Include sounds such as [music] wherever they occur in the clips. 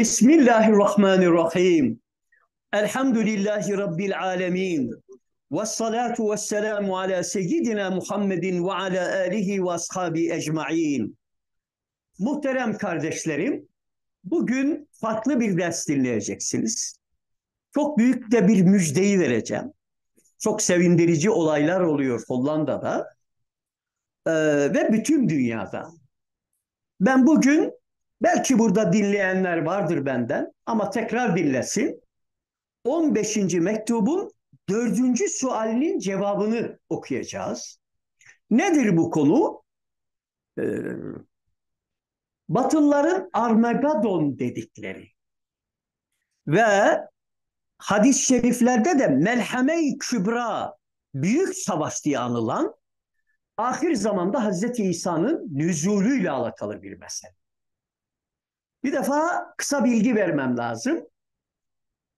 Bismillahirrahmanirrahim. Elhamdülillahi Rabbil alemin. ve vesselamu ala seyyidina Muhammedin ve ala alihi ve ashabi ecma'in. Muhterem kardeşlerim, bugün farklı bir ders dinleyeceksiniz. Çok büyük de bir müjdeyi vereceğim. Çok sevindirici olaylar oluyor Hollanda'da ee, ve bütün dünyada. Ben bugün Belki burada dinleyenler vardır benden ama tekrar dinlesin. 15. mektubun 4. sualinin cevabını okuyacağız. Nedir bu konu? Ee, Batılıların Armageddon dedikleri ve hadis-i şeriflerde de Melhame-i Kübra büyük savaş diye anılan ahir zamanda Hazreti İsa'nın nüzulüyle alakalı bir mesele. Bir defa kısa bilgi vermem lazım.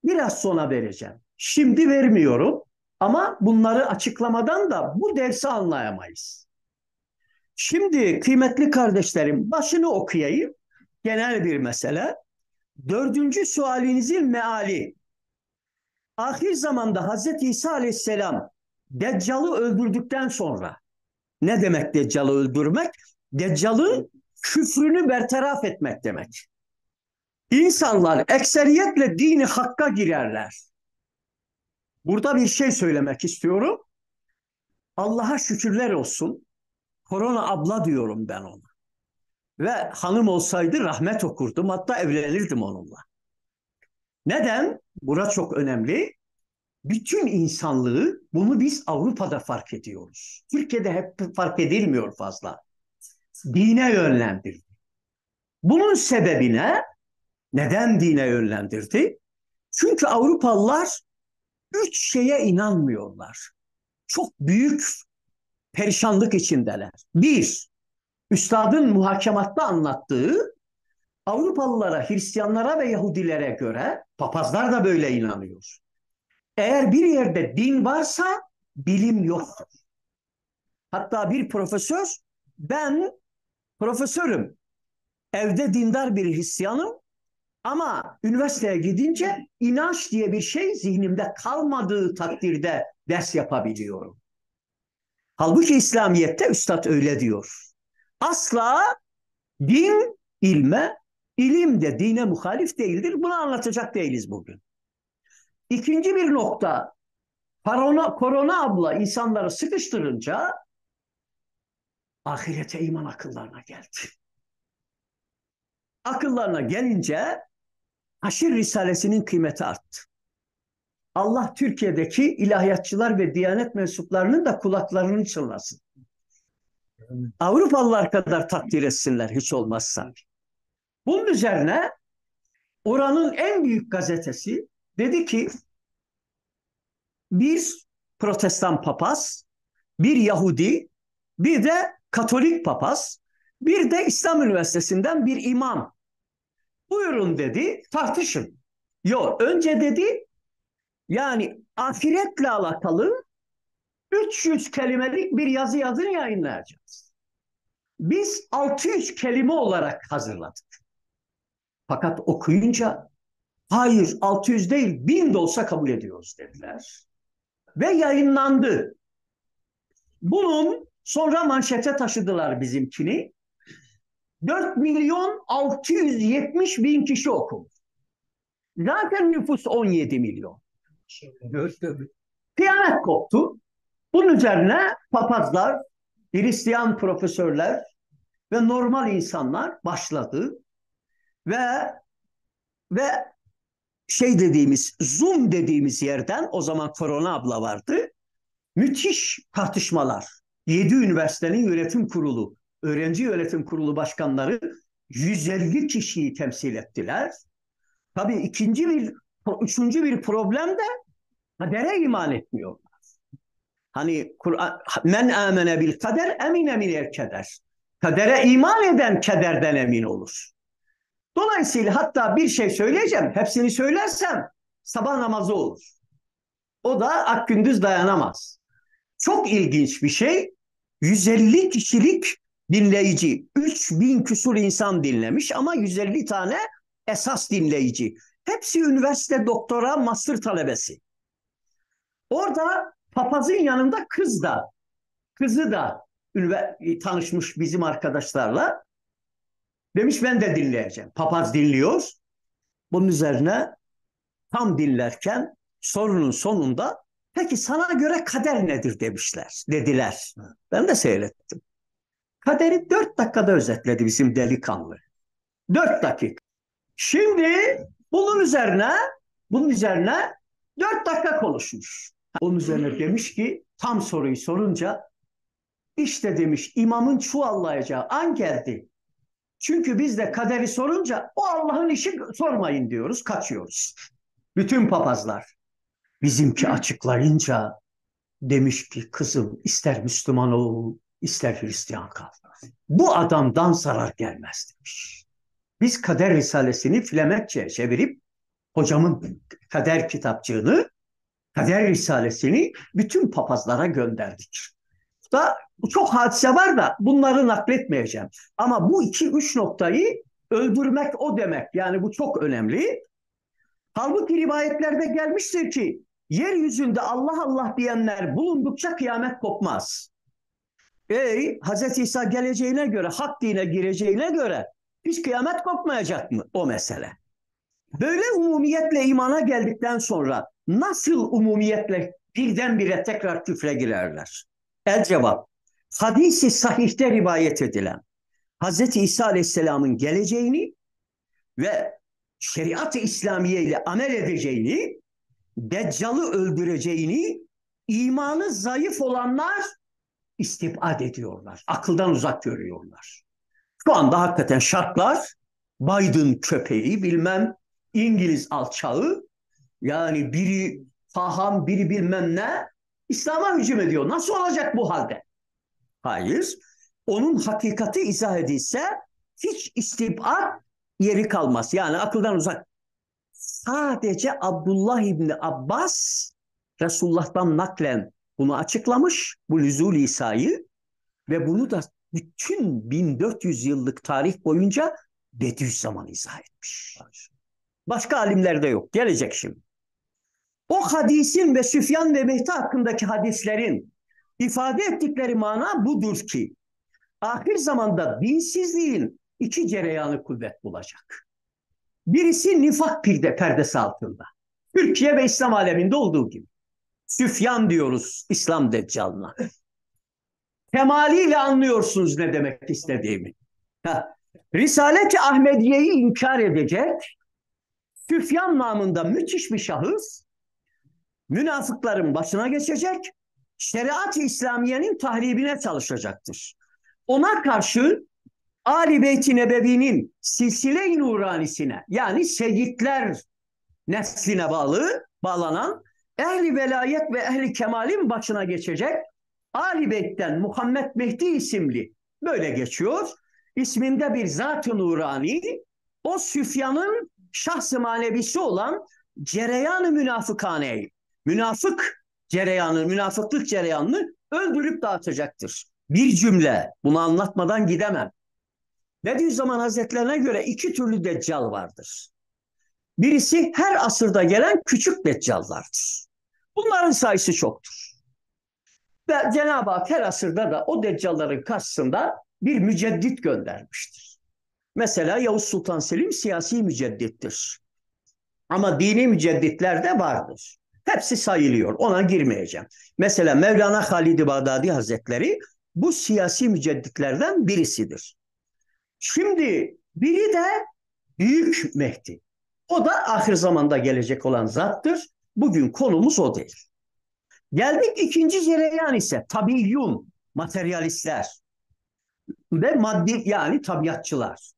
Biraz sonra vereceğim. Şimdi vermiyorum ama bunları açıklamadan da bu dersi anlayamayız. Şimdi kıymetli kardeşlerim başını okuyayım. Genel bir mesele. Dördüncü sualinizin meali. Ahir zamanda Hz. İsa aleyhisselam Deccal'ı öldürdükten sonra ne demek Deccal'ı öldürmek? Deccal'ın küfrünü bertaraf etmek demek. İnsanlar ekseriyetle dini hakka girerler. Burada bir şey söylemek istiyorum. Allah'a şükürler olsun. Korona abla diyorum ben ona. Ve hanım olsaydı rahmet okurdum. Hatta evlenirdim onunla. Neden? Bura çok önemli. Bütün insanlığı bunu biz Avrupa'da fark ediyoruz. Türkiye'de hep fark edilmiyor fazla. Dine yönlendirdi. Bunun sebebine neden dine yönlendirdi? Çünkü Avrupalılar üç şeye inanmıyorlar. Çok büyük perişanlık içindeler. Bir, üstadın muhakematta anlattığı Avrupalılara, Hristiyanlara ve Yahudilere göre papazlar da böyle inanıyor. Eğer bir yerde din varsa bilim yoktur. Hatta bir profesör ben profesörüm. Evde dindar bir Hristiyanım ama üniversiteye gidince inanç diye bir şey zihnimde kalmadığı takdirde ders yapabiliyorum. Halbuki İslamiyet'te üstad öyle diyor. Asla din ilme, ilim de dine muhalif değildir. Bunu anlatacak değiliz bugün. İkinci bir nokta, korona, korona abla insanları sıkıştırınca ahirete iman akıllarına geldi. Akıllarına gelince Haşir Risalesi'nin kıymeti arttı. Allah Türkiye'deki ilahiyatçılar ve diyanet mensuplarının da kulaklarını çınlasın. Avrupalılar kadar takdir etsinler hiç olmazsa. Bunun üzerine oranın en büyük gazetesi dedi ki bir protestan papaz, bir Yahudi, bir de Katolik papaz, bir de İslam Üniversitesi'nden bir imam Buyurun dedi tartışın. Yo önce dedi yani ahiretle alakalı 300 kelimelik bir yazı yazın yayınlayacağız. Biz 600 kelime olarak hazırladık. Fakat okuyunca hayır 600 değil 1000 de olsa kabul ediyoruz dediler. Ve yayınlandı. Bunun sonra manşete taşıdılar bizimkini. 4 milyon 670 bin kişi okumuş. Zaten nüfus 17 milyon. Kıyamet koptu. Bunun üzerine papazlar, Hristiyan profesörler ve normal insanlar başladı ve ve şey dediğimiz Zoom dediğimiz yerden o zaman Korona abla vardı. Müthiş tartışmalar. yedi üniversitenin yönetim kurulu öğrenci yönetim kurulu başkanları 150 kişiyi temsil ettiler. Tabii ikinci bir, üçüncü bir problem de kadere iman etmiyorlar. Hani Kur'an men amene bil kader emine minel keder. Kadere iman eden kederden emin olur. Dolayısıyla hatta bir şey söyleyeceğim. Hepsini söylersem sabah namazı olur. O da ak gündüz dayanamaz. Çok ilginç bir şey. 150 kişilik dinleyici. 3000 küsur insan dinlemiş ama 150 tane esas dinleyici. Hepsi üniversite doktora master talebesi. Orada papazın yanında kız da, kızı da tanışmış bizim arkadaşlarla. Demiş ben de dinleyeceğim. Papaz dinliyor. Bunun üzerine tam dinlerken sorunun sonunda peki sana göre kader nedir demişler, dediler. Ben de seyrettim. Kaderi dört dakikada özetledi bizim delikanlı. Dört dakika. Şimdi bunun üzerine bunun üzerine dört dakika konuşmuş. Onun üzerine demiş ki tam soruyu sorunca işte demiş imamın çuvallayacağı an geldi. Çünkü biz de kaderi sorunca o Allah'ın işi sormayın diyoruz, kaçıyoruz. Bütün papazlar. Bizimki açıklayınca demiş ki kızım ister Müslüman ol, ister Hristiyan kal. Bu adamdan zarar gelmez demiş. Biz kader risalesini Flemetçe çevirip hocamın kader kitapçığını, kader risalesini bütün papazlara gönderdik. Bu Da çok hadise var da bunları nakletmeyeceğim. Ama bu iki üç noktayı öldürmek o demek. Yani bu çok önemli. Halbuki rivayetlerde gelmiştir ki yeryüzünde Allah Allah diyenler bulundukça kıyamet kopmaz. Ey Hz. İsa geleceğine göre, hak dine gireceğine göre hiç kıyamet kopmayacak mı o mesele? Böyle umumiyetle imana geldikten sonra nasıl umumiyetle birdenbire tekrar küfre girerler? El cevap. Hadisi sahihte rivayet edilen Hz. İsa Aleyhisselam'ın geleceğini ve şeriat-ı İslamiye ile amel edeceğini, Deccal'ı öldüreceğini, imanı zayıf olanlar istibad ediyorlar. Akıldan uzak görüyorlar. Şu anda hakikaten şartlar Biden köpeği bilmem İngiliz alçağı yani biri faham biri bilmem ne İslam'a hücum ediyor. Nasıl olacak bu halde? Hayır. Onun hakikati izah edilse hiç istibad yeri kalmaz. Yani akıldan uzak. Sadece Abdullah İbni Abbas Resulullah'tan naklen bunu açıklamış bu lüzul İsa'yı ve bunu da bütün 1400 yıllık tarih boyunca Bediüzzaman izah etmiş. Başka alimlerde yok. Gelecek şimdi. O hadisin ve Süfyan ve Mehdi hakkındaki hadislerin ifade ettikleri mana budur ki ahir zamanda dinsizliğin iki cereyanı kuvvet bulacak. Birisi nifak perde, perdesi altında. Türkiye ve İslam aleminde olduğu gibi. Süfyan diyoruz İslam Deccal'ına. Kemaliyle anlıyorsunuz ne demek istediğimi. Risalet-i Ahmediye'yi inkar edecek Süfyan namında müthiş bir şahıs münafıkların başına geçecek, şeriat-ı İslamiye'nin tahribine çalışacaktır. Ona karşı Ali Beyt-i Nebevi'nin silsile-i nuranisine yani seyitler nesline bağlı, bağlanan ehli velayet ve ehli kemalin başına geçecek Ali Beyt'ten Muhammed Mehdi isimli böyle geçiyor. İsminde bir zat-ı nurani o Süfyan'ın şahsı manevisi olan cereyanı münafıkaneyi, münafık cereyanı, münafıklık cereyanını öldürüp dağıtacaktır. Bir cümle bunu anlatmadan gidemem. Bediüzzaman Hazretlerine göre iki türlü deccal vardır. Birisi her asırda gelen küçük deccallardır. Bunların sayısı çoktur. Ve Cenab-ı Hak her asırda da o deccalların karşısında bir müceddit göndermiştir. Mesela Yavuz Sultan Selim siyasi müceddittir. Ama dini mücedditler de vardır. Hepsi sayılıyor. Ona girmeyeceğim. Mesela Mevlana Halid-i Bağdadi Hazretleri bu siyasi mücedditlerden birisidir. Şimdi biri de Büyük Mehdi. O da ahir zamanda gelecek olan zattır. Bugün konumuz o değil. Geldik ikinci cereyan ise tabiyyun, materyalistler ve maddi yani tabiatçılar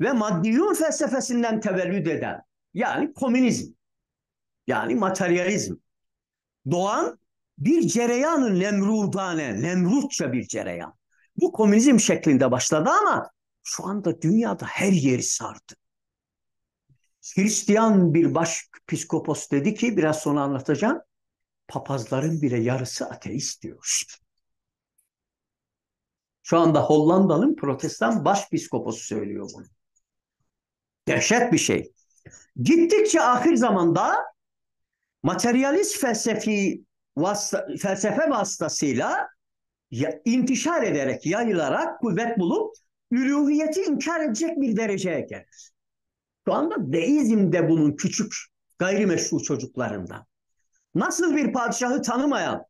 ve maddiyun felsefesinden tevellüd eden yani komünizm yani materyalizm doğan bir cereyanı nemrudane, nemrutça bir cereyan. Bu komünizm şeklinde başladı ama şu anda dünyada her yeri sardı. Hristiyan bir baş psikopos dedi ki biraz sonra anlatacağım. Papazların bile yarısı ateist diyor. Şu anda Hollandalı'nın protestan baş başpiskoposu söylüyor bunu. Dehşet bir şey. Gittikçe ahir zamanda materyalist felsefi vasıta, felsefe vasıtasıyla ya, intişar ederek, yayılarak kuvvet bulup ülûhiyeti inkar edecek bir dereceye gelir. Şu anda de bunun küçük gayrimeşru çocuklarından Nasıl bir padişahı tanımayan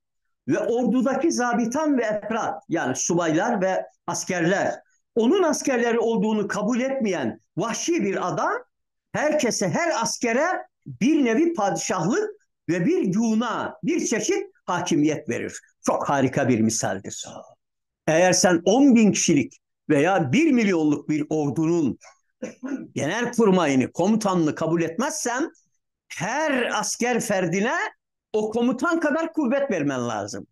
ve ordudaki zabitan ve efrat yani subaylar ve askerler onun askerleri olduğunu kabul etmeyen vahşi bir adam herkese her askere bir nevi padişahlık ve bir yuğuna bir çeşit hakimiyet verir. Çok harika bir misaldir. Eğer sen 10 bin kişilik veya 1 milyonluk bir ordunun genel kurmayını komutanlığı kabul etmezsem her asker ferdine o komutan kadar kuvvet vermen lazım.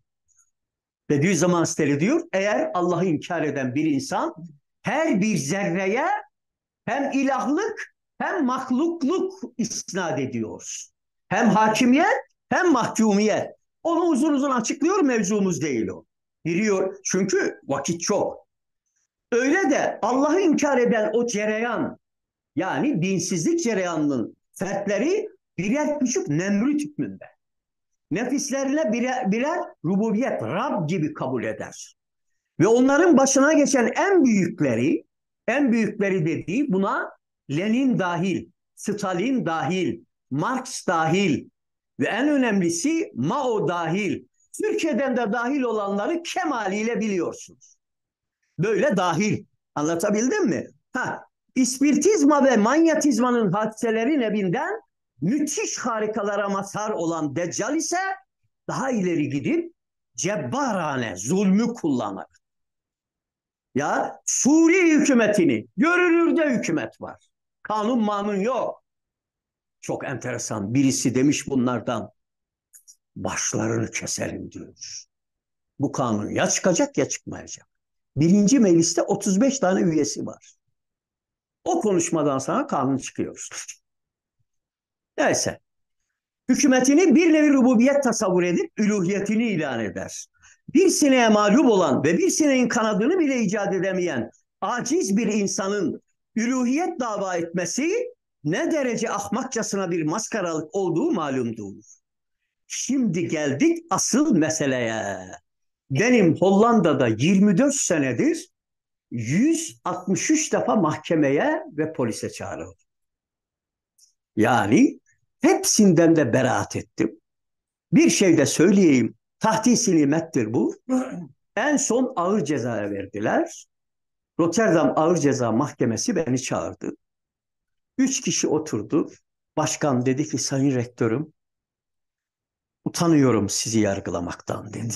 zaman Steli diyor eğer Allah'ı inkar eden bir insan her bir zerreye hem ilahlık hem mahlukluk isnat ediyor. Hem hakimiyet hem mahkumiyet. Onu uzun uzun açıklıyor mevzumuz değil o. Giriyor çünkü vakit çok. Öyle de Allah'ı inkar eden o cereyan yani dinsizlik cereyanının fertleri birer küçük nemrüt hükmünde. Nefislerine birer, birer rububiyet, Rab gibi kabul eder. Ve onların başına geçen en büyükleri, en büyükleri dediği buna Lenin dahil, Stalin dahil, Marx dahil ve en önemlisi Mao dahil. Türkiye'den de dahil olanları kemaliyle biliyorsunuz. Böyle dahil. Anlatabildim mi? Ha, ispiritizma ve manyatizmanın hadiseleri nebinden müthiş harikalara mazhar olan Deccal ise daha ileri gidip cebbarane zulmü kullanır. Ya Suriye hükümetini de hükümet var. Kanun manun yok. Çok enteresan. Birisi demiş bunlardan başlarını keselim diyor. Bu kanun ya çıkacak ya çıkmayacak birinci mecliste 35 tane üyesi var. O konuşmadan sonra kanun çıkıyor. Neyse. Hükümetini bir nevi rububiyet tasavvur edip üluhiyetini ilan eder. Bir sineğe mağlup olan ve bir sineğin kanadını bile icat edemeyen aciz bir insanın üluhiyet dava etmesi ne derece ahmakçasına bir maskaralık olduğu malumdur. Şimdi geldik asıl meseleye benim Hollanda'da 24 senedir 163 defa mahkemeye ve polise çağrıldım. Yani hepsinden de beraat ettim. Bir şey de söyleyeyim. Tahtisi nimettir bu. En son ağır cezaya verdiler. Rotterdam Ağır Ceza Mahkemesi beni çağırdı. Üç kişi oturdu. Başkan dedi ki sayın rektörüm utanıyorum sizi yargılamaktan dedi.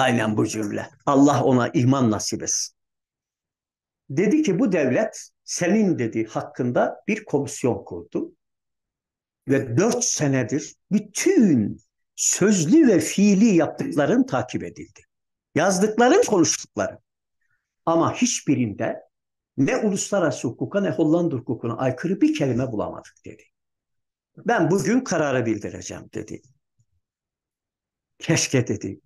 Aynen bu cümle. Allah ona iman nasip etsin. Dedi ki bu devlet senin dediği hakkında bir komisyon kurdu. Ve dört senedir bütün sözlü ve fiili yaptıkların takip edildi. Yazdıkların konuştukları. Ama hiçbirinde ne uluslararası hukuka ne Hollanda hukukuna aykırı bir kelime bulamadık dedi. Ben bugün kararı bildireceğim dedi. Keşke dedi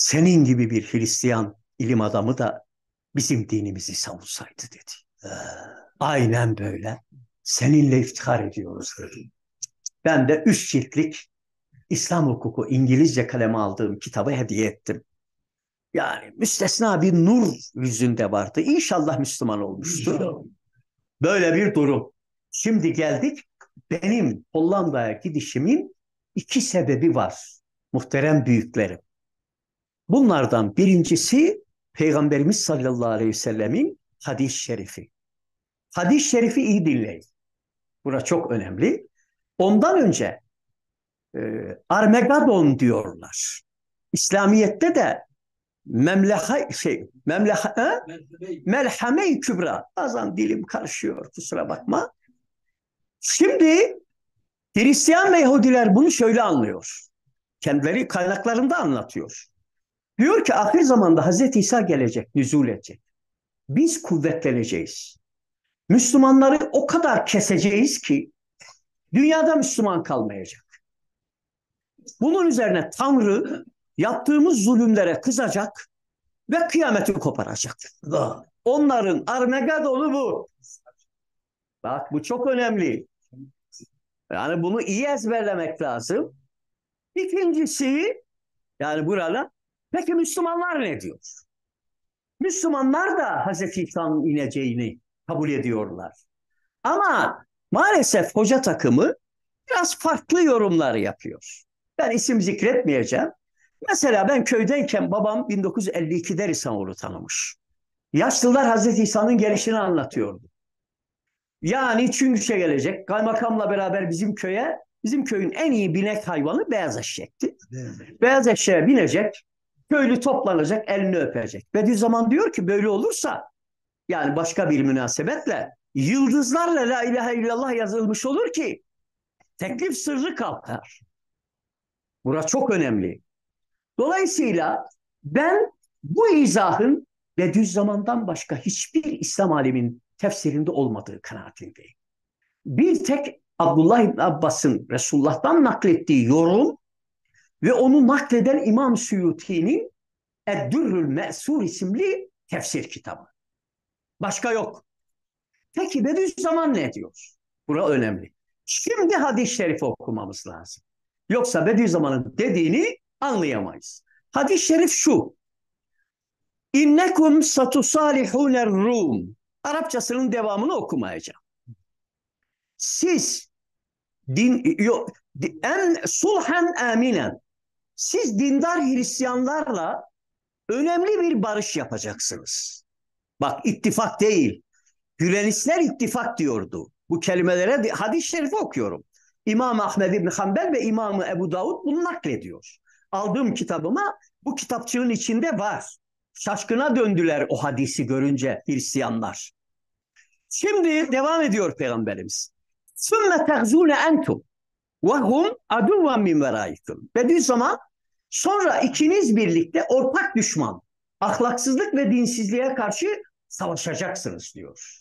senin gibi bir Hristiyan ilim adamı da bizim dinimizi savunsaydı dedi. Ee, aynen böyle. Seninle iftihar ediyoruz dedi. Ben de üç ciltlik İslam hukuku İngilizce kaleme aldığım kitabı hediye ettim. Yani müstesna bir nur yüzünde vardı. İnşallah Müslüman olmuştu. Böyle bir durum. Şimdi geldik benim Hollanda'ya gidişimin iki sebebi var. Muhterem büyüklerim. Bunlardan birincisi Peygamberimiz sallallahu aleyhi ve sellemin hadis-i şerifi. Hadis-i şerifi iyi dinleyin. Buna çok önemli. Ondan önce e, Armageddon diyorlar. İslamiyet'te de memleha şey memleha he? melhame kübra. Bazen dilim karışıyor kusura bakma. Şimdi Hristiyan ve Yahudiler bunu şöyle anlıyor. Kendileri kaynaklarında anlatıyor. Diyor ki ahir zamanda Hazreti İsa gelecek, nüzul edecek. Biz kuvvetleneceğiz. Müslümanları o kadar keseceğiz ki dünyada Müslüman kalmayacak. Bunun üzerine Tanrı yaptığımız zulümlere kızacak ve kıyameti koparacak. Onların Armageddon'u bu. Bak bu çok önemli. Yani bunu iyi ezberlemek lazım. İkincisi yani burada Peki Müslümanlar ne diyor? Müslümanlar da Hz İsa'nın ineceğini kabul ediyorlar. Ama maalesef hoca takımı biraz farklı yorumlar yapıyor. Ben isim zikretmeyeceğim. Mesela ben köydeyken babam 1952'de Risanoğlu tanımış. Yaşlılar Hazreti İsa'nın gelişini anlatıyordu. Yani Çüngüş'e gelecek. Kaymakamla beraber bizim köye, bizim köyün en iyi binek hayvanı beyaz eşekti. Evet. Beyaz eşeğe binecek. Köylü toplanacak, elini öpecek. Bediüzzaman diyor ki böyle olursa yani başka bir münasebetle yıldızlarla la ilahe illallah yazılmış olur ki teklif sırrı kalkar. Burası çok önemli. Dolayısıyla ben bu izahın Bediüzzaman'dan başka hiçbir İslam alimin tefsirinde olmadığı kanaatindeyim. Bir tek Abdullah İbni Abbas'ın Resulullah'tan naklettiği yorum ve onu nakleden İmam Suyuti'nin Eddürrül Me'sur isimli tefsir kitabı. Başka yok. Peki Bediüzzaman ne diyor? Bura önemli. Şimdi hadis-i şerifi okumamız lazım. Yoksa Bediüzzaman'ın dediğini anlayamayız. Hadis-i şerif şu. İnnekum satusalihûner Rum. Arapçasının devamını okumayacağım. Siz din, yok, en sulhan aminen siz dindar Hristiyanlarla önemli bir barış yapacaksınız. Bak ittifak değil. Hülenistler ittifak diyordu. Bu kelimelere hadis-i şerifi okuyorum. İmam Ahmed İbni Hanbel ve İmamı Ebu Davud bunu naklediyor. Aldığım kitabıma bu kitapçığın içinde var. Şaşkına döndüler o hadisi görünce Hristiyanlar. Şimdi devam ediyor Peygamberimiz. Sümme tehzûne entum ve hum aduvan min verâikum. Bediüzzaman Sonra ikiniz birlikte ortak düşman, ahlaksızlık ve dinsizliğe karşı savaşacaksınız diyor.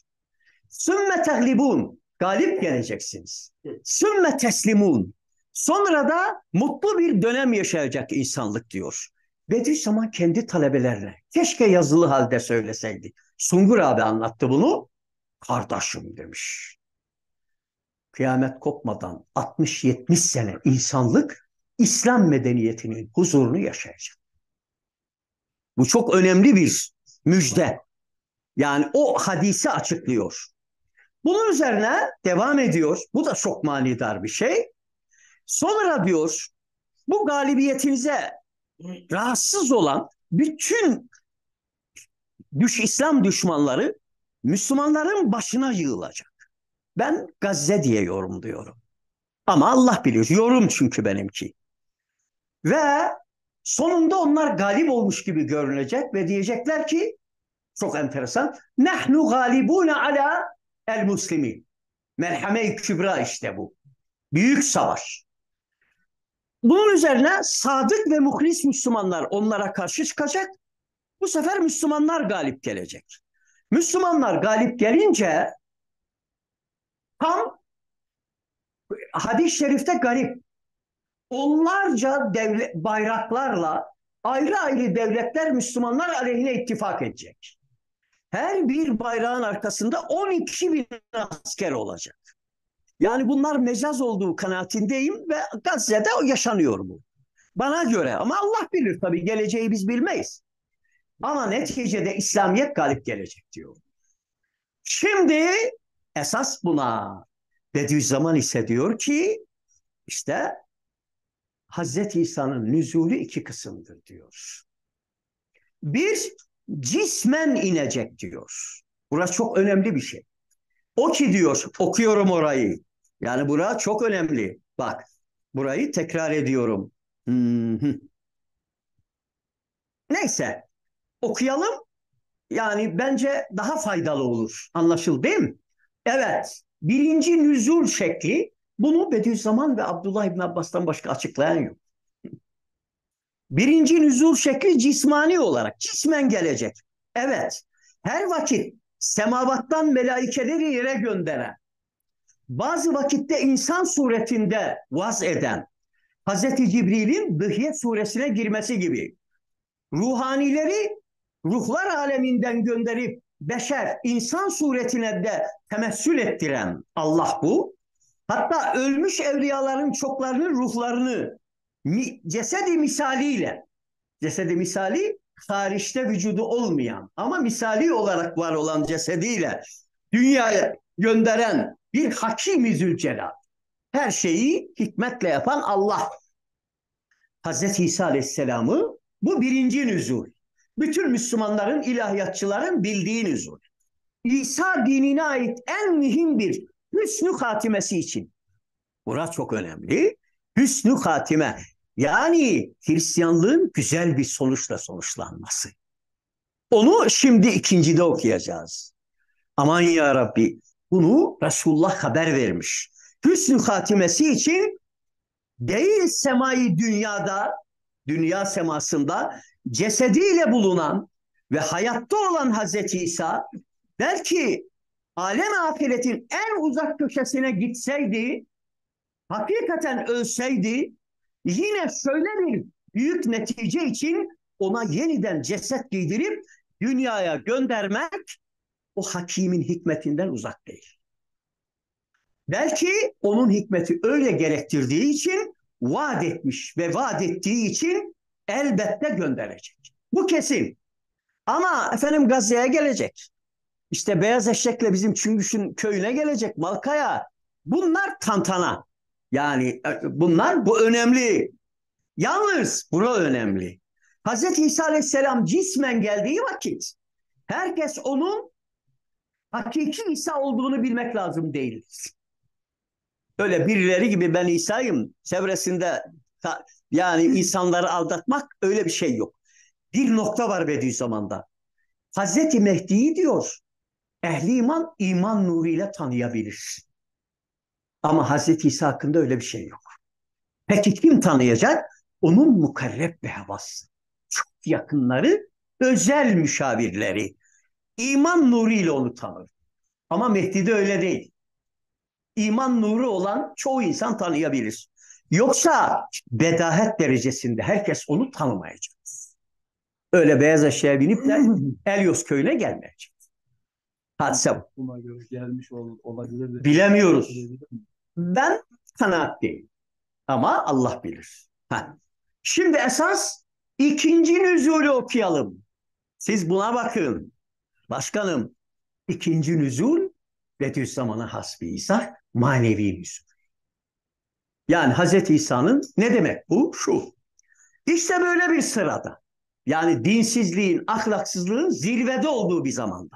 Sümme tehlibun, galip geleceksiniz. Sümme teslimun, sonra da mutlu bir dönem yaşayacak insanlık diyor. Bediüzzaman kendi talebelerine, keşke yazılı halde söyleseydi. Sungur abi anlattı bunu. Kardeşim demiş. Kıyamet kopmadan 60-70 sene insanlık İslam medeniyetinin huzurunu yaşayacak. Bu çok önemli bir müjde. Yani o hadisi açıklıyor. Bunun üzerine devam ediyor. Bu da çok manidar bir şey. Sonra diyor bu galibiyetinize rahatsız olan bütün düş İslam düşmanları Müslümanların başına yığılacak. Ben Gazze diye yorumluyorum. Ama Allah bilir. Yorum çünkü benimki. Ve sonunda onlar galip olmuş gibi görünecek ve diyecekler ki çok enteresan. Nahnu galibune ala el muslimin. Merhame-i Kübra işte bu. Büyük savaş. Bunun üzerine sadık ve muhlis Müslümanlar onlara karşı çıkacak. Bu sefer Müslümanlar galip gelecek. Müslümanlar galip gelince tam hadis-i şerifte garip onlarca devlet, bayraklarla ayrı ayrı devletler Müslümanlar aleyhine ittifak edecek. Her bir bayrağın arkasında 12 bin asker olacak. Yani bunlar mecaz olduğu kanaatindeyim ve Gazze'de yaşanıyor bu. Bana göre ama Allah bilir tabii geleceği biz bilmeyiz. Ama neticede İslamiyet galip gelecek diyor. Şimdi esas buna Bediüzzaman ise diyor ki işte Hazreti İsa'nın nüzulü iki kısımdır diyor. Bir, cismen inecek diyor. Burası çok önemli bir şey. O ki diyor, okuyorum orayı. Yani bura çok önemli. Bak, burayı tekrar ediyorum. Neyse, okuyalım. Yani bence daha faydalı olur. Anlaşıldı değil mi? Evet, birinci nüzul şekli bunu Bediüzzaman ve Abdullah İbn Abbas'tan başka açıklayan yok. Birinci nüzul şekli cismani olarak cismen gelecek. Evet. Her vakit semavattan melaikeleri yere gönderen, bazı vakitte insan suretinde vaz eden, Hz. Cibril'in Dıhye suresine girmesi gibi ruhanileri ruhlar aleminden gönderip beşer, insan suretine de temessül ettiren Allah bu. Hatta ölmüş evliyaların çoklarının ruhlarını cesedi misaliyle, cesedi misali hariçte vücudu olmayan ama misali olarak var olan cesediyle dünyaya gönderen bir Hakimi Zülcelal. Her şeyi hikmetle yapan Allah. Hazreti İsa Aleyhisselam'ı bu birinci nüzul. Bütün Müslümanların, ilahiyatçıların bildiği nüzul. İsa dinine ait en mühim bir hüsnü hatimesi için. Bura çok önemli. Hüsnü hatime. Yani Hristiyanlığın güzel bir sonuçla sonuçlanması. Onu şimdi ikincide okuyacağız. Aman ya Rabbi bunu Resulullah haber vermiş. Hüsnü hatimesi için değil semayı dünyada, dünya semasında cesediyle bulunan ve hayatta olan Hazreti İsa belki alem ahiretin en uzak köşesine gitseydi, hakikaten ölseydi, yine şöyle bir büyük netice için ona yeniden ceset giydirip dünyaya göndermek o hakimin hikmetinden uzak değil. Belki onun hikmeti öyle gerektirdiği için vaat etmiş ve vaat ettiği için elbette gönderecek. Bu kesin. Ama efendim Gazze'ye gelecek. İşte beyaz eşekle bizim Çüngüş'ün köyüne gelecek Malkaya. Bunlar tantana. Yani e, bunlar bu önemli. Yalnız bura önemli. Hz. İsa Aleyhisselam cismen geldiği vakit herkes onun hakiki İsa olduğunu bilmek lazım değildir. Öyle birileri gibi ben İsa'yım çevresinde yani insanları aldatmak öyle bir şey yok. Bir nokta var Bediüzzaman'da. Hazreti Mehdi'yi diyor ehli iman iman nuruyla tanıyabilir. Ama Hazreti İsa hakkında öyle bir şey yok. Peki kim tanıyacak? Onun mukarreb ve havası. Çok yakınları, özel müşavirleri. İman nuruyla onu tanır. Ama Mehdi'de öyle değil. İman nuru olan çoğu insan tanıyabilir. Yoksa bedahet derecesinde herkes onu tanımayacak. Öyle beyaz eşeğe binip de [clears throat] Elyos köyüne gelmeyecek hadise buna göre gelmiş olabilir. Bilemiyoruz. Ben kanaat değil. Ama Allah bilir. Ha. Şimdi esas ikinci nüzulü okuyalım. Siz buna bakın. Başkanım ikinci nüzul Bediüzzaman'a has bir İsa manevi nüzul. Yani Hz. İsa'nın ne demek bu? Şu. İşte böyle bir sırada. Yani dinsizliğin, ahlaksızlığın zirvede olduğu bir zamanda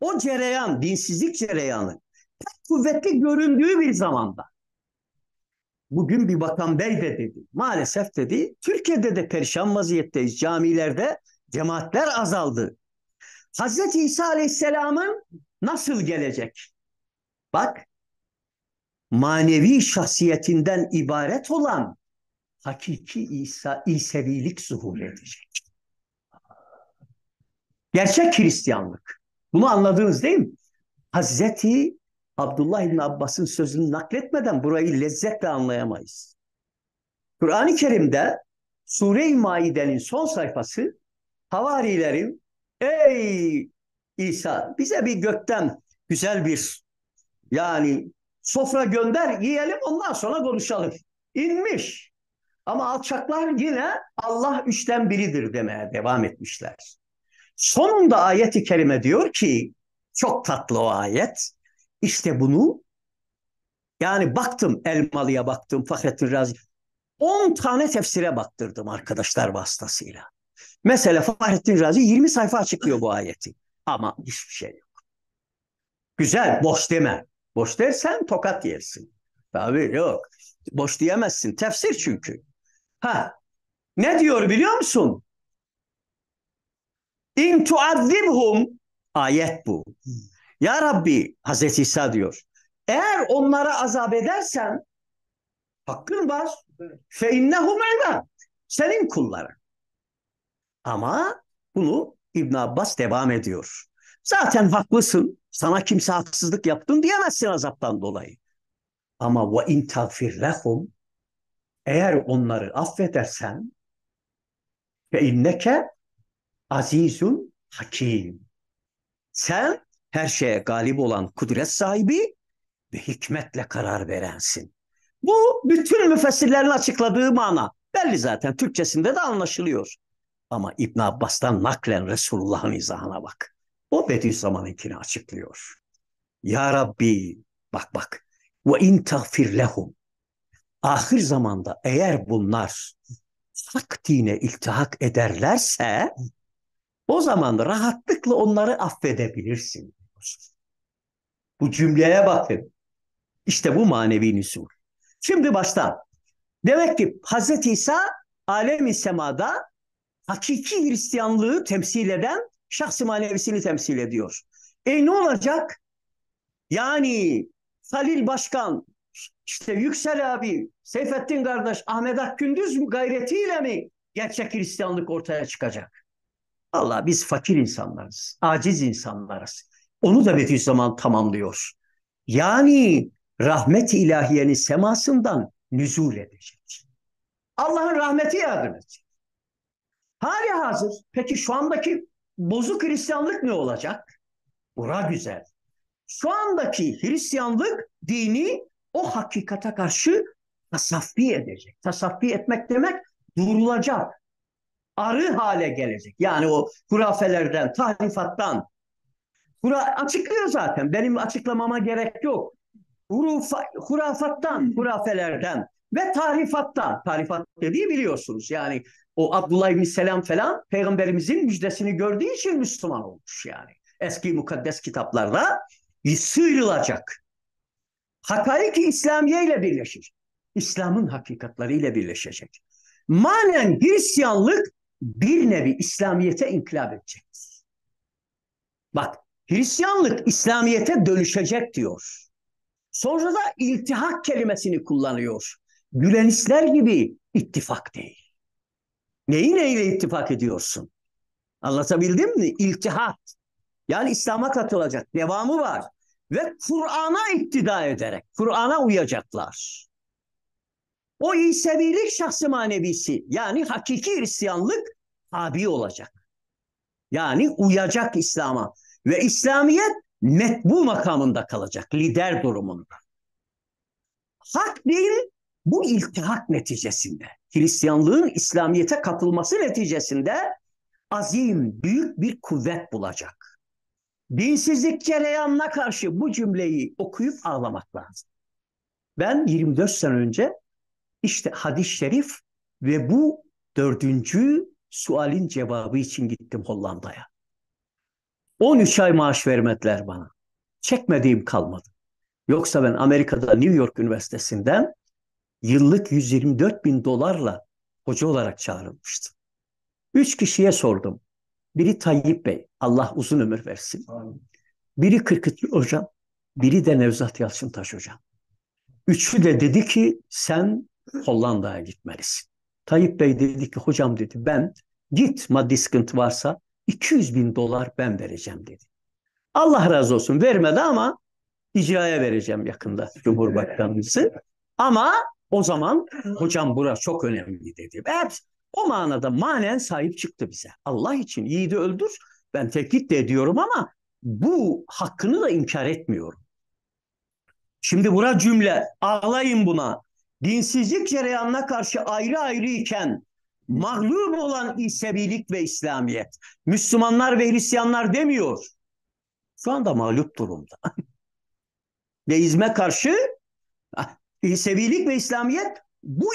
o cereyan, dinsizlik cereyanı kuvvetli göründüğü bir zamanda bugün bir bakan bey de dedi. Maalesef dedi Türkiye'de de perişan vaziyetteyiz. Camilerde cemaatler azaldı. Hazreti İsa Aleyhisselam'ın nasıl gelecek? Bak manevi şahsiyetinden ibaret olan hakiki İsa İsevilik zuhur edecek. Gerçek Hristiyanlık. Bunu anladınız değil mi? Hazreti Abdullah İbni Abbas'ın sözünü nakletmeden burayı lezzetle anlayamayız. Kur'an-ı Kerim'de Sure-i Maide'nin son sayfası havarilerin ey İsa bize bir gökten güzel bir yani sofra gönder yiyelim ondan sonra konuşalım. İnmiş. Ama alçaklar yine Allah üçten biridir demeye devam etmişler. Sonunda ayeti kerime diyor ki çok tatlı o ayet. İşte bunu yani baktım Elmalı'ya baktım Fahrettin Razi. 10 tane tefsire baktırdım arkadaşlar vasıtasıyla. Mesela Fahrettin Razi 20 sayfa açıklıyor bu ayeti. Ama hiçbir şey yok. Güzel, boş deme. Boş dersen tokat yersin. Tabii yok. Boş diyemezsin. Tefsir çünkü. Ha. Ne diyor biliyor musun? İn tuazzibhum ayet bu. Ya Rabbi Hazreti İsa diyor. Eğer onlara azap edersen hakkın var. Fe innehum Senin kulların. Ama bunu İbn Abbas devam ediyor. Zaten haklısın. Sana kimse haksızlık yaptın diyemezsin azaptan dolayı. Ama ve in lehum. Eğer onları affedersen fe inneke azizun hakim. Sen her şeye galip olan kudret sahibi ve hikmetle karar verensin. Bu bütün müfessirlerin açıkladığı mana. Belli zaten Türkçesinde de anlaşılıyor. Ama İbn Abbas'tan naklen Resulullah'ın izahına bak. O Bediüzzaman'ınkini açıklıyor. Ya Rabbi bak bak ve in tağfir lehum ahir zamanda eğer bunlar hak dine iltihak ederlerse o zaman rahatlıkla onları affedebilirsin. Bu cümleye bakın. İşte bu manevi nüzul. Şimdi baştan. Demek ki Hz. İsa alemi semada hakiki Hristiyanlığı temsil eden şahsi manevisini temsil ediyor. E ne olacak? Yani Halil Başkan, işte Yüksel abi, Seyfettin kardeş, Ahmet Akgündüz gayretiyle mi gerçek Hristiyanlık ortaya çıkacak? Allah biz fakir insanlarız, aciz insanlarız. Onu da Bediüzzaman tamamlıyor. Yani rahmet ilahiyenin semasından nüzul edecek. Allah'ın rahmeti yardım edecek. Hali hazır. Peki şu andaki bozuk Hristiyanlık ne olacak? Bura güzel. Şu andaki Hristiyanlık dini o hakikate karşı tasaffi edecek. Tasaffi etmek demek durulacak, arı hale gelecek. Yani o hurafelerden, tahrifattan. Hura, açıklıyor zaten. Benim açıklamama gerek yok. Hurufa, hurafattan, hurafelerden ve tahrifattan. Tahrifat dediği biliyorsunuz. Yani o Abdullah İbni Selam falan peygamberimizin müjdesini gördüğü için Müslüman olmuş yani. Eski mukaddes kitaplarda sıyrılacak. Hakaiki İslamiye ile birleşir. İslam'ın hakikatleriyle birleşecek. Manen Hristiyanlık bir nevi İslamiyet'e inkılap edecektir. Bak Hristiyanlık İslamiyet'e dönüşecek diyor. Sonra da iltihak kelimesini kullanıyor. Gülenistler gibi ittifak değil. Neyi neyle ittifak ediyorsun? Anlatabildim mi? İltihat. Yani İslam'a katılacak. Devamı var. Ve Kur'an'a iktida ederek, Kur'an'a uyacaklar. O İsevilik şahsı manevisi yani hakiki Hristiyanlık tabi olacak. Yani uyacak İslam'a ve İslamiyet net bu makamında kalacak, lider durumunda. Hak din bu iltihak neticesinde, Hristiyanlığın İslamiyet'e katılması neticesinde azim, büyük bir kuvvet bulacak. Dinsizlik cereyanına karşı bu cümleyi okuyup ağlamak lazım. Ben 24 sene önce işte hadis-i şerif ve bu dördüncü sualin cevabı için gittim Hollanda'ya. 13 ay maaş vermediler bana. Çekmediğim kalmadı. Yoksa ben Amerika'da New York Üniversitesi'nden yıllık 124 bin dolarla hoca olarak çağrılmıştım. Üç kişiye sordum. Biri Tayyip Bey, Allah uzun ömür versin. Biri Kırkıtlı Hocam, biri de Nevzat Yalçıntaş Hocam. Üçü de dedi ki sen Hollanda'ya gitmelisin. Tayyip Bey dedi ki hocam dedi ben git maddi sıkıntı varsa 200 bin dolar ben vereceğim dedi. Allah razı olsun vermedi ama icraya vereceğim yakında Cumhurbaşkanımızı. Ama o zaman hocam bura çok önemli dedi. Evet o manada manen sahip çıktı bize. Allah için yiğidi öldür. Ben tehdit de ediyorum ama bu hakkını da inkar etmiyorum. Şimdi bura cümle ağlayın buna dinsizlik cereyanına karşı ayrı ayrı iken mağlup olan İsevilik ve İslamiyet. Müslümanlar ve Hristiyanlar demiyor. Şu anda mağlup durumda. Deizme [laughs] karşı ah, İsevilik ve İslamiyet bu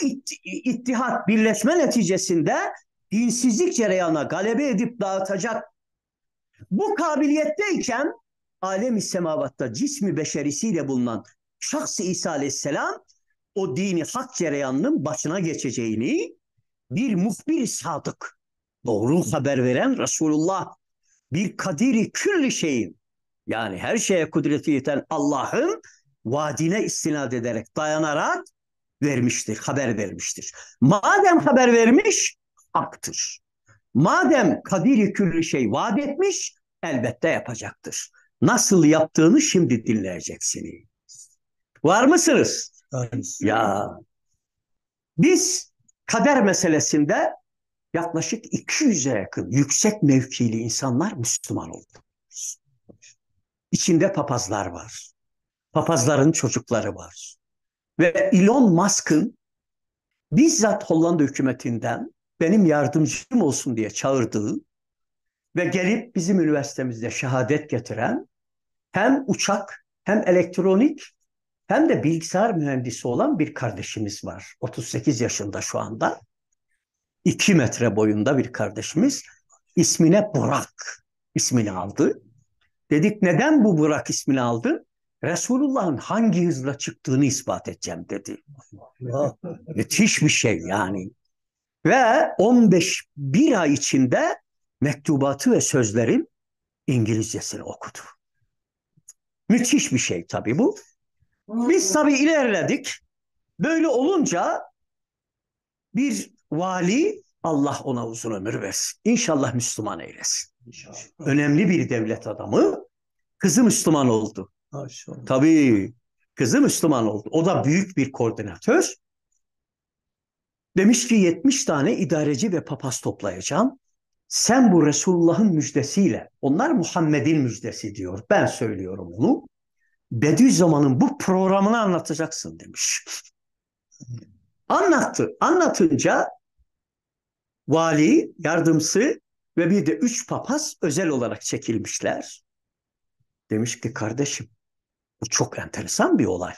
ittihat, birleşme neticesinde dinsizlik cereyana galebe edip dağıtacak. Bu kabiliyetteyken alem-i semavatta cismi beşerisiyle bulunan şahs İsa aleyhisselam o dini hak cereyanının başına geçeceğini bir muhbir sadık, doğru haber veren Resulullah, bir kadiri külli şeyin, yani her şeye kudreti yeten Allah'ın vaadine istinad ederek, dayanarak vermiştir, haber vermiştir. Madem haber vermiş, haktır. Madem kadiri külli şey vaat etmiş, elbette yapacaktır. Nasıl yaptığını şimdi dinleyeceksiniz. Var mısınız? Ya biz kader meselesinde yaklaşık 200'e yakın yüksek mevkili insanlar Müslüman oldu. İçinde papazlar var. Papazların çocukları var. Ve Elon Musk'ın bizzat Hollanda hükümetinden benim yardımcım olsun diye çağırdığı ve gelip bizim üniversitemizde şehadet getiren hem uçak hem elektronik hem de bilgisayar mühendisi olan bir kardeşimiz var. 38 yaşında şu anda. 2 metre boyunda bir kardeşimiz. İsmine Burak ismini aldı. Dedik neden bu Burak ismini aldı? Resulullah'ın hangi hızla çıktığını ispat edeceğim dedi. [laughs] Müthiş bir şey yani. Ve 15 bir ay içinde mektubatı ve sözlerin İngilizcesini okudu. Müthiş bir şey tabii bu. Biz tabii ilerledik. Böyle olunca bir vali Allah ona uzun ömür versin. İnşallah Müslüman eylesin. İnşallah. Önemli bir devlet adamı kızı Müslüman oldu. Maşallah. Tabii kızı Müslüman oldu. O da büyük bir koordinatör. Demiş ki 70 tane idareci ve papaz toplayacağım. Sen bu Resulullah'ın müjdesiyle, onlar Muhammed'in müjdesi diyor. Ben söylüyorum onu. Bediüzzaman'ın bu programını anlatacaksın demiş. Anlattı. Anlatınca vali, yardımcısı ve bir de üç papaz özel olarak çekilmişler. Demiş ki kardeşim bu çok enteresan bir olay.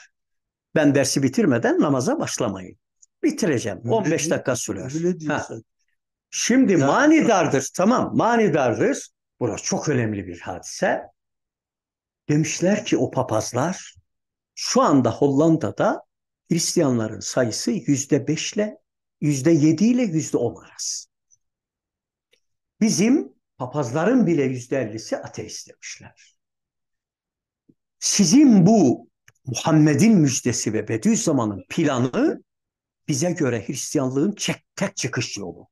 Ben dersi bitirmeden namaza başlamayın. Bitireceğim. Öyle 15 değil, dakika sürer. Şimdi ya, manidardır. Tamam manidardır. Burası çok önemli bir hadise. Demişler ki o papazlar şu anda Hollanda'da Hristiyanların sayısı yüzde beşle, yüzde yedi ile yüzde on arası. Bizim papazların bile yüzde ellisi ateist demişler. Sizin bu Muhammed'in müjdesi ve Bediüzzaman'ın planı bize göre Hristiyanlığın çek, tek çıkış yolu.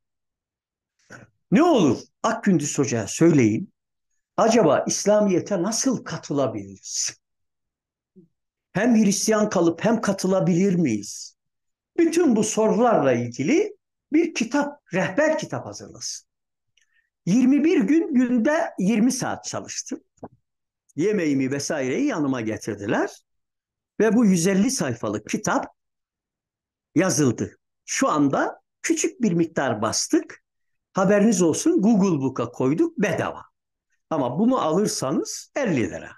Ne olur Ak Gündüz Hoca'ya söyleyin, acaba İslamiyet'e nasıl katılabiliriz? Hem Hristiyan kalıp hem katılabilir miyiz? Bütün bu sorularla ilgili bir kitap, rehber kitap hazırlasın. 21 gün günde 20 saat çalıştım. Yemeğimi vesaireyi yanıma getirdiler. Ve bu 150 sayfalık kitap yazıldı. Şu anda küçük bir miktar bastık. Haberiniz olsun Google Book'a koyduk bedava. Ama bunu alırsanız 50 lira.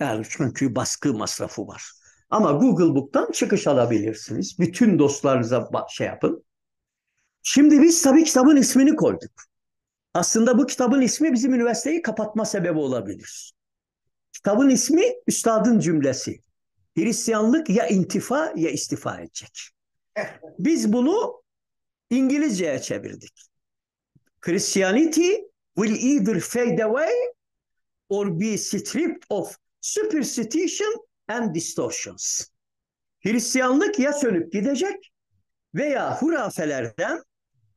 Yani çünkü baskı masrafı var. Ama Google Book'tan çıkış alabilirsiniz. Bütün dostlarınıza şey yapın. Şimdi biz tabii kitabın ismini koyduk. Aslında bu kitabın ismi bizim üniversiteyi kapatma sebebi olabilir. Kitabın ismi üstadın cümlesi. Hristiyanlık ya intifa ya istifa edecek. Biz bunu İngilizceye çevirdik. Christianity will either fade away or be stripped of superstition and distortions. Hristiyanlık ya sönüp gidecek veya hurafelerden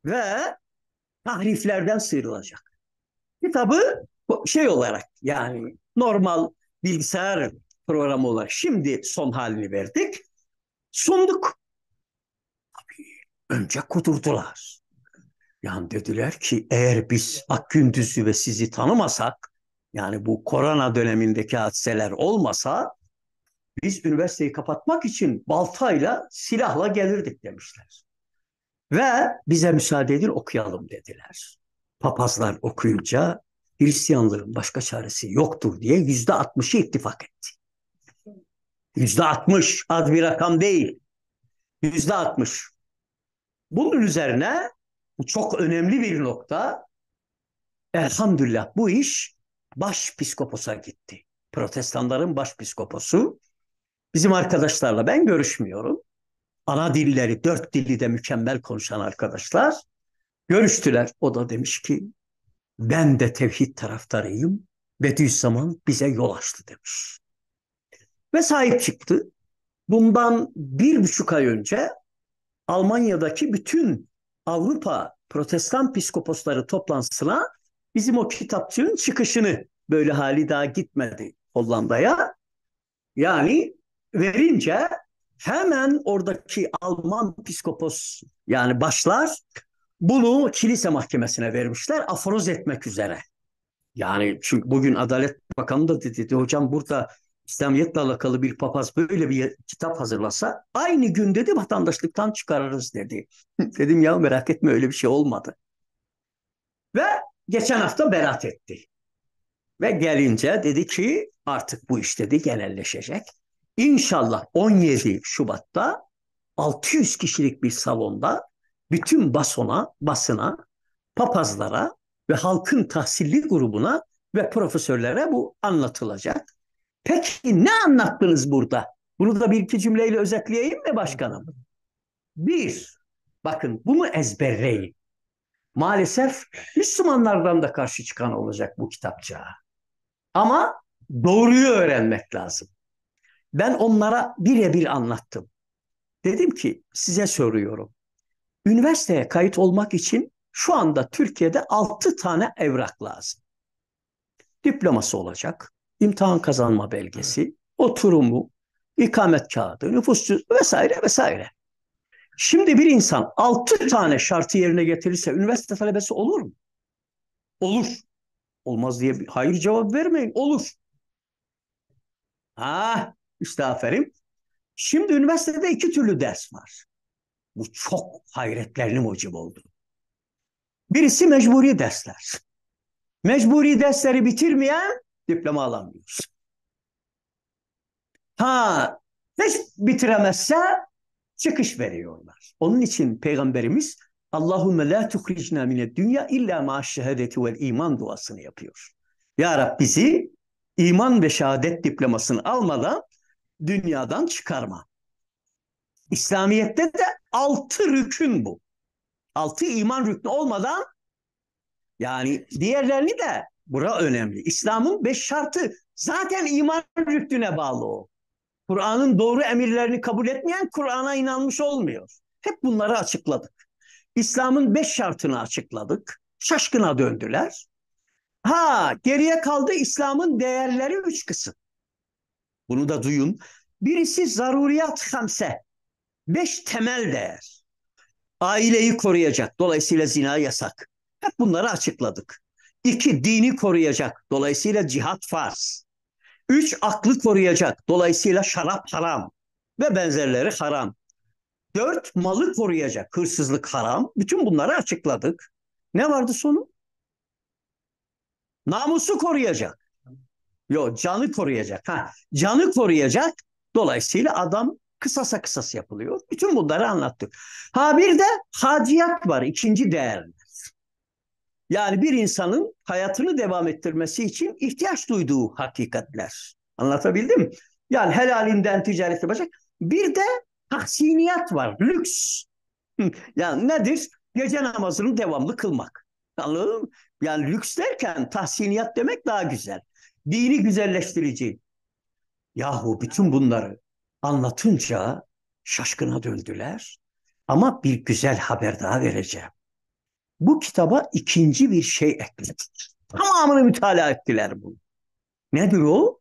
ve tahriflerden sıyrılacak. Kitabı şey olarak yani normal bilgisayar programı olarak şimdi son halini verdik. Sunduk. Tabii önce kudurdular. Yani dediler ki eğer biz Akgündüz'ü ve sizi tanımasak yani bu korona dönemindeki hadiseler olmasa biz üniversiteyi kapatmak için baltayla silahla gelirdik demişler. Ve bize müsaade edin okuyalım dediler. Papazlar okuyunca Hristiyanlığın başka çaresi yoktur diye yüzde altmışı ittifak etti. Yüzde altmış az bir rakam değil. Yüzde altmış. Bunun üzerine bu çok önemli bir nokta. Elhamdülillah bu iş baş başpiskoposa gitti. Protestanların baş başpiskoposu. Bizim arkadaşlarla ben görüşmüyorum. Ana dilleri, dört dili de mükemmel konuşan arkadaşlar görüştüler. O da demiş ki ben de tevhid taraftarıyım. Bediüzzaman bize yol açtı demiş. Ve sahip çıktı. Bundan bir buçuk ay önce Almanya'daki bütün Avrupa protestan piskoposları toplantısına bizim o kitapçının çıkışını böyle hali daha gitmedi Hollanda'ya. Yani verince hemen oradaki Alman psikopos yani başlar bunu kilise mahkemesine vermişler aforoz etmek üzere. Yani çünkü bugün Adalet Bakanı da dedi, dedi hocam burada İslamiyet'le alakalı bir papaz böyle bir kitap hazırlasa aynı gün dedi vatandaşlıktan çıkarırız dedi. [laughs] Dedim ya merak etme öyle bir şey olmadı. Ve geçen hafta berat etti. Ve gelince dedi ki artık bu iş dedi genelleşecek. İnşallah 17 Şubat'ta 600 kişilik bir salonda bütün basona, basına, papazlara ve halkın tahsilli grubuna ve profesörlere bu anlatılacak. Peki ne anlattınız burada? Bunu da bir iki cümleyle özetleyeyim mi başkanım? Bir, bakın bunu ezberleyin. Maalesef Müslümanlardan da karşı çıkan olacak bu kitapça. Ama doğruyu öğrenmek lazım. Ben onlara birebir anlattım. Dedim ki size soruyorum. Üniversiteye kayıt olmak için şu anda Türkiye'de 6 tane evrak lazım. Diploması olacak, imtihan kazanma belgesi, oturumu, ikamet kağıdı, nüfus cüzdanı vesaire vesaire. Şimdi bir insan altı tane şartı yerine getirirse üniversite talebesi olur mu? Olur. Olmaz diye bir hayır cevap vermeyin. Olur. Ha, işte aferin. Şimdi üniversitede iki türlü ders var. Bu çok hayretlerini mucib oldu. Birisi mecburi dersler. Mecburi dersleri bitirmeyen diploma alamıyor. Ha test bitiremezse çıkış veriyorlar. Onun için Peygamberimiz Allahümme la tuhricna mine dünya illa ma şehadeti vel iman duasını yapıyor. Ya Rab bizi iman ve şehadet diplomasını almadan dünyadan çıkarma. İslamiyet'te de altı rükün bu. Altı iman rüknü olmadan yani diğerlerini de Bura önemli. İslam'ın beş şartı zaten iman rüktüne bağlı o. Kur'an'ın doğru emirlerini kabul etmeyen Kur'an'a inanmış olmuyor. Hep bunları açıkladık. İslam'ın beş şartını açıkladık. Şaşkına döndüler. Ha geriye kaldı İslam'ın değerleri üç kısım. Bunu da duyun. Birisi zaruriyat hamse. Beş temel değer. Aileyi koruyacak. Dolayısıyla zina yasak. Hep bunları açıkladık. İki, dini koruyacak. Dolayısıyla cihat farz. Üç, aklı koruyacak. Dolayısıyla şarap haram ve benzerleri haram. Dört, malı koruyacak. Hırsızlık haram. Bütün bunları açıkladık. Ne vardı sonu? Namusu koruyacak. Yok, canı koruyacak. Ha, canı koruyacak. Dolayısıyla adam kısasa kısas yapılıyor. Bütün bunları anlattık. Ha bir de haciyat var ikinci değer. Yani bir insanın hayatını devam ettirmesi için ihtiyaç duyduğu hakikatler. Anlatabildim mi? Yani helalinden ticaret yapacak. Bir de taksiniyat var, lüks. yani nedir? Gece namazını devamlı kılmak. Anladın mı? Yani lüks derken tahsiniyat demek daha güzel. Dini güzelleştirici. Yahu bütün bunları anlatınca şaşkına döndüler. Ama bir güzel haber daha vereceğim bu kitaba ikinci bir şey eklediler. Tamamını mütalaa ettiler bunu. Nedir o?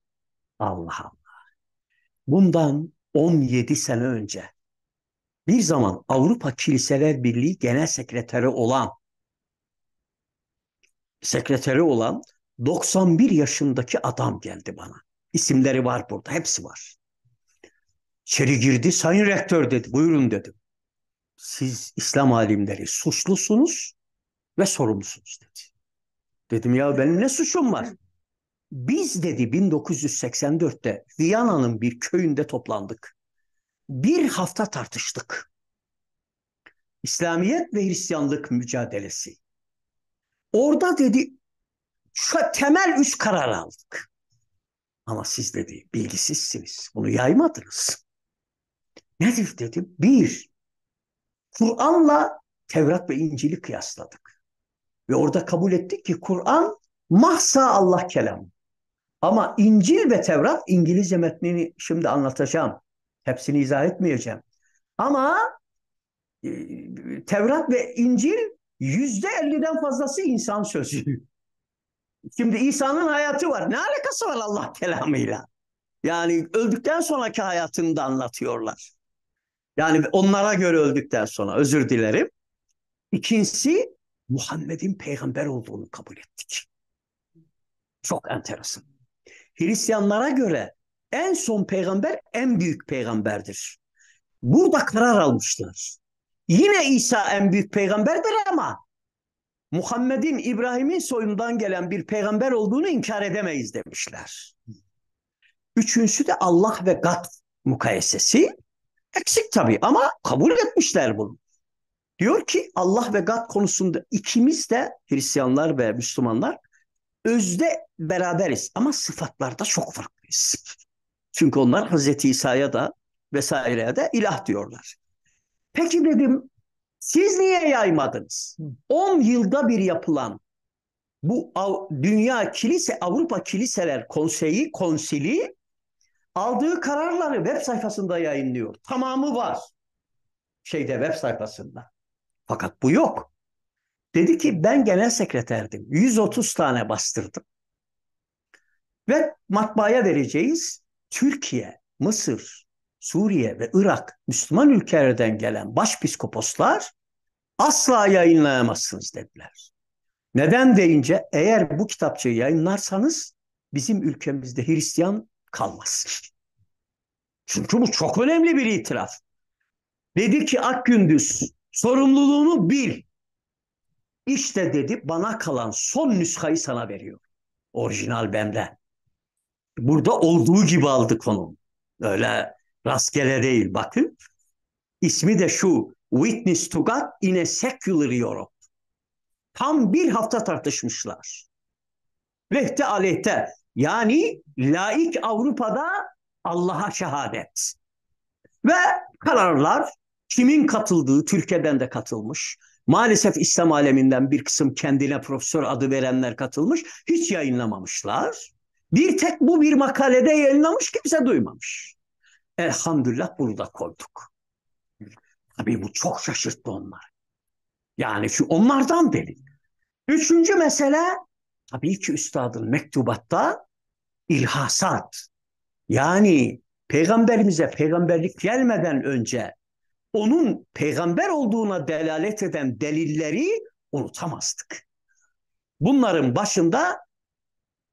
Allah Allah. Bundan 17 sene önce bir zaman Avrupa Kiliseler Birliği Genel Sekreteri olan sekreteri olan 91 yaşındaki adam geldi bana. İsimleri var burada, hepsi var. İçeri girdi, sayın rektör dedi, buyurun dedim. Siz İslam alimleri suçlusunuz, ve sorumlusunuz dedi. Dedim ya benim ne suçum var? Biz dedi 1984'te Viyana'nın bir köyünde toplandık. Bir hafta tartıştık. İslamiyet ve Hristiyanlık mücadelesi. Orada dedi şu temel üst karar aldık. Ama siz dedi bilgisizsiniz. Bunu yaymadınız. Nedir dedim? Bir, Kur'an'la Tevrat ve İncil'i kıyasladık. Ve orada kabul ettik ki Kur'an mahsa Allah kelamı. Ama İncil ve Tevrat İngilizce metnini şimdi anlatacağım. Hepsini izah etmeyeceğim. Ama e, Tevrat ve İncil yüzde elliden fazlası insan sözü. [laughs] Şimdi İsa'nın hayatı var. Ne alakası var Allah kelamıyla? Yani öldükten sonraki hayatını da anlatıyorlar. Yani onlara göre öldükten sonra özür dilerim. İkincisi Muhammed'in peygamber olduğunu kabul ettik. Çok enteresan. Hristiyanlara göre en son peygamber en büyük peygamberdir. Burada karar almışlar. Yine İsa en büyük peygamberdir ama Muhammed'in İbrahim'in soyundan gelen bir peygamber olduğunu inkar edemeyiz demişler. Üçüncüsü de Allah ve Gad mukayesesi. Eksik tabii ama kabul etmişler bunu. Diyor ki Allah ve God konusunda ikimiz de Hristiyanlar ve Müslümanlar özde beraberiz ama sıfatlarda çok farklıyız. Çünkü onlar Hazreti İsa'ya da vesaireye de ilah diyorlar. Peki dedim siz niye yaymadınız? 10 yılda bir yapılan bu dünya kilise Avrupa Kiliseler Konseyi konsili aldığı kararları web sayfasında yayınlıyor. Tamamı var şeyde web sayfasında. Fakat bu yok. Dedi ki ben genel sekreterdim. 130 tane bastırdım. Ve matbaaya vereceğiz. Türkiye, Mısır, Suriye ve Irak Müslüman ülkelerden gelen başpiskoposlar asla yayınlayamazsınız dediler. Neden deyince eğer bu kitapçıyı yayınlarsanız bizim ülkemizde Hristiyan kalmaz. Çünkü bu çok önemli bir itiraf. Dedi ki Akgündüz Sorumluluğunu bil. İşte dedi bana kalan son nüshayı sana veriyor. Orijinal bende. Burada olduğu gibi aldı konu. Öyle rastgele değil bakın. İsmi de şu Witness to God in a Secular Europe. Tam bir hafta tartışmışlar. Lehte aleyhte yani laik Avrupa'da Allah'a şehadet. Ve kararlar kimin katıldığı Türkiye'den de katılmış. Maalesef İslam aleminden bir kısım kendine profesör adı verenler katılmış. Hiç yayınlamamışlar. Bir tek bu bir makalede yayınlamış kimse duymamış. Elhamdülillah bunu da koyduk. Tabii bu çok şaşırttı onları. Yani şu onlardan beri. Üçüncü mesele tabii ki üstadın mektubatta ilhasat. Yani peygamberimize peygamberlik gelmeden önce onun peygamber olduğuna delalet eden delilleri unutamazdık. Bunların başında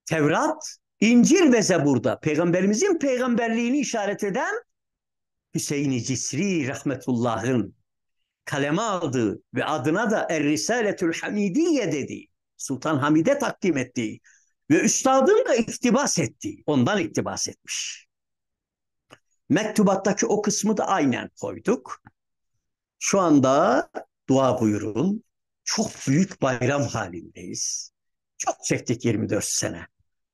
Tevrat, İncil ve Zebur'da peygamberimizin peygamberliğini işaret eden Hüseyin-i Cisri rahmetullah'ın kaleme aldığı ve adına da Er-Risaletül Hamidiye dediği, Sultan Hamid'e takdim ettiği ve üstadın da iktibas ettiği, ondan iktibas etmiş. Mektubattaki o kısmı da aynen koyduk. Şu anda dua buyurun. Çok büyük bayram halindeyiz. Çok çektik 24 sene.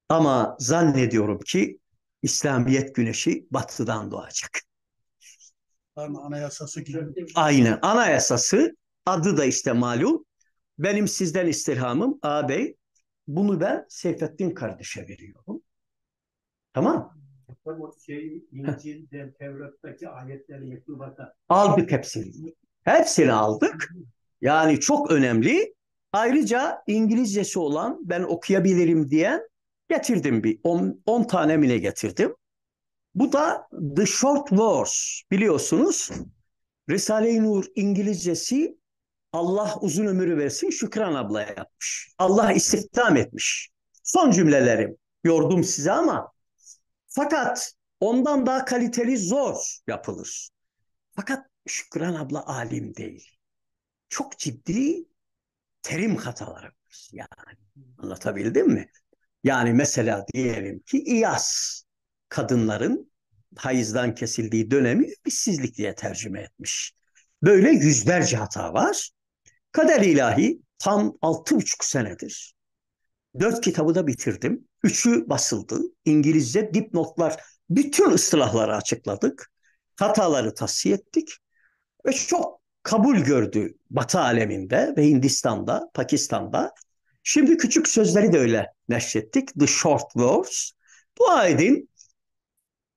Ama zannediyorum ki İslamiyet güneşi batıdan doğacak. Anayasası gibi. Aynen anayasası adı da işte malum. Benim sizden istirhamım ağabey bunu ben Seyfettin kardeşe veriyorum. Tamam Tabii o şey, İncil'de, Tevrat'taki ayetleri mektubata. Aldık hepsini. Hepsini aldık. Yani çok önemli. Ayrıca İngilizcesi olan ben okuyabilirim diyen getirdim bir 10 tane mi getirdim. Bu da The Short Wars biliyorsunuz. Risale-i Nur İngilizcesi Allah uzun ömürü versin Şükran abla yapmış. Allah istihdam etmiş. Son cümlelerim yordum size ama fakat ondan daha kaliteli zor yapılır. Fakat Şükran abla alim değil. Çok ciddi terim hataları var. Yani anlatabildim mi? Yani mesela diyelim ki İyas kadınların hayızdan kesildiği dönemi ümitsizlik diye tercüme etmiş. Böyle yüzlerce hata var. Kader ilahi tam altı buçuk senedir. Dört kitabı da bitirdim. Üçü basıldı. İngilizce dipnotlar bütün ıslahları açıkladık. Hataları tasfiye ettik. Ve çok kabul gördü Batı aleminde ve Hindistan'da, Pakistan'da. Şimdi küçük sözleri de öyle neşrettik. The Short Words. Dua edin.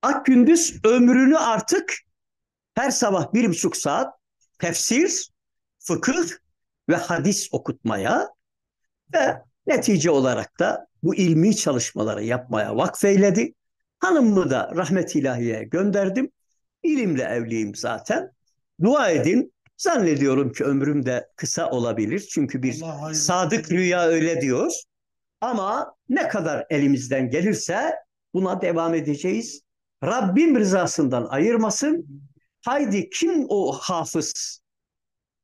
Akgündüz ömrünü artık her sabah bir buçuk saat tefsir, fıkıh ve hadis okutmaya ve Netice olarak da bu ilmi çalışmaları yapmaya vakfeyledi. Hanımımı da rahmet ilahiye gönderdim. İlimle evliyim zaten. Dua edin. Zannediyorum ki ömrüm de kısa olabilir. Çünkü bir sadık rüya öyle diyor. Ama ne kadar elimizden gelirse buna devam edeceğiz. Rabbim rızasından ayırmasın. Haydi kim o hafız?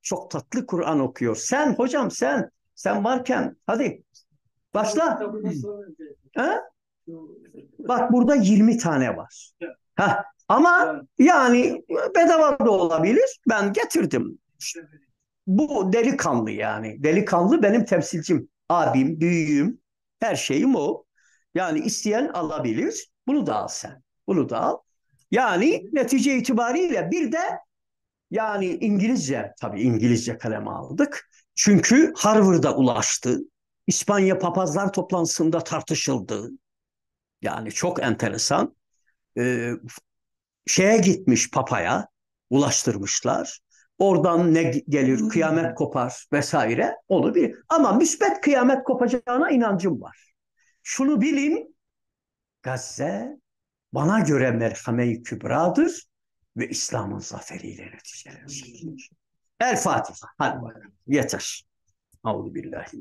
Çok tatlı Kur'an okuyor. Sen hocam sen sen varken hadi başla. ha? Bak burada 20 tane var. Ha? Ama yani bedava da olabilir. Ben getirdim. Bu delikanlı yani. Delikanlı benim temsilcim. Abim, büyüğüm. Her şeyim o. Yani isteyen alabilir. Bunu da al sen. Bunu da al. Yani netice itibariyle bir de yani İngilizce tabii İngilizce kaleme aldık. Çünkü Harvard'a ulaştı. İspanya papazlar toplantısında tartışıldı. Yani çok enteresan. Ee, şeye gitmiş papaya ulaştırmışlar. Oradan ne gelir, hmm. kıyamet kopar vesaire onu bir. Ama müsbet kıyamet kopacağına inancım var. Şunu bilin, Gazze bana göre merhame-i kübradır ve İslam'ın zaferiyle neticelenecektir. Hmm. El Fatiha. Hadi bakalım. Yeter. Euzu billahi